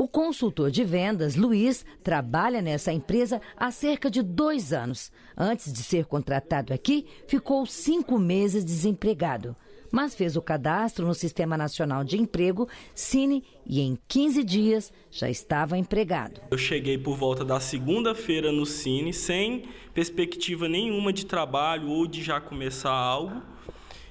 O consultor de vendas, Luiz, trabalha nessa empresa há cerca de dois anos. Antes de ser contratado aqui, ficou cinco meses desempregado. Mas fez o cadastro no Sistema Nacional de Emprego, Cine, e em 15 dias já estava empregado. Eu cheguei por volta da segunda-feira no Cine, sem perspectiva nenhuma de trabalho ou de já começar algo.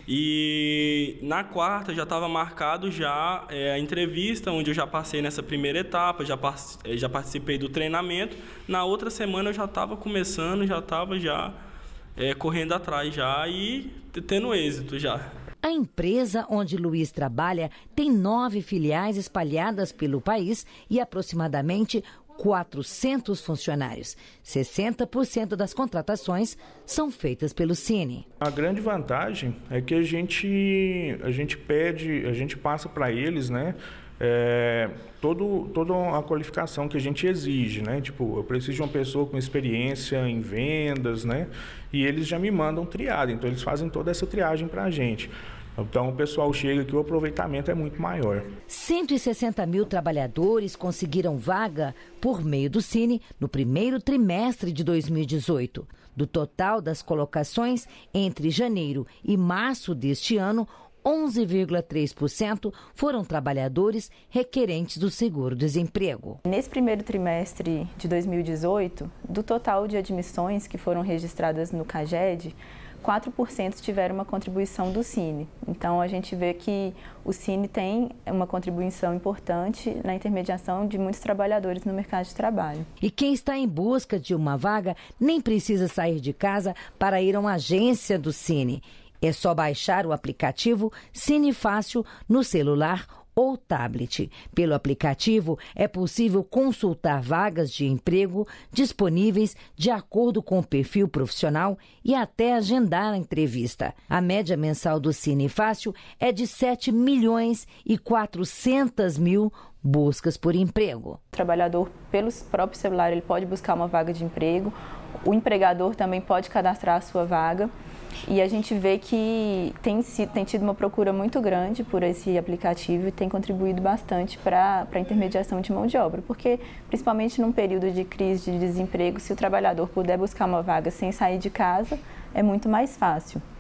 E na quarta já estava marcado já é, a entrevista, onde eu já passei nessa primeira etapa, já, é, já participei do treinamento. Na outra semana eu já estava começando, já estava já é, correndo atrás já e tendo êxito já. A empresa onde Luiz trabalha tem nove filiais espalhadas pelo país e aproximadamente 400 funcionários. 60% das contratações são feitas pelo Cine. A grande vantagem é que a gente, a gente pede, a gente passa para eles, né? é, todo, toda a qualificação que a gente exige, né? Tipo, eu preciso de uma pessoa com experiência em vendas, né? E eles já me mandam triagem, então eles fazem toda essa triagem para a gente. Então o pessoal chega que o aproveitamento é muito maior. 160 mil trabalhadores conseguiram vaga por meio do Cine no primeiro trimestre de 2018. Do total das colocações, entre janeiro e março deste ano, 11,3% foram trabalhadores requerentes do seguro-desemprego. Nesse primeiro trimestre de 2018, do total de admissões que foram registradas no CAGED, 4% tiveram uma contribuição do Cine. Então a gente vê que o Cine tem uma contribuição importante na intermediação de muitos trabalhadores no mercado de trabalho. E quem está em busca de uma vaga nem precisa sair de casa para ir a uma agência do Cine. É só baixar o aplicativo Cinefácil no celular ou tablet. Pelo aplicativo, é possível consultar vagas de emprego disponíveis de acordo com o perfil profissional e até agendar a entrevista. A média mensal do Cine Fácil é de 7 milhões e 400 mil buscas por emprego. O trabalhador, pelo próprio celular, ele pode buscar uma vaga de emprego. O empregador também pode cadastrar a sua vaga. E a gente vê que tem, tem tido uma procura muito grande por esse aplicativo e tem contribuído bastante para a intermediação de mão de obra, porque principalmente num período de crise de desemprego, se o trabalhador puder buscar uma vaga sem sair de casa, é muito mais fácil.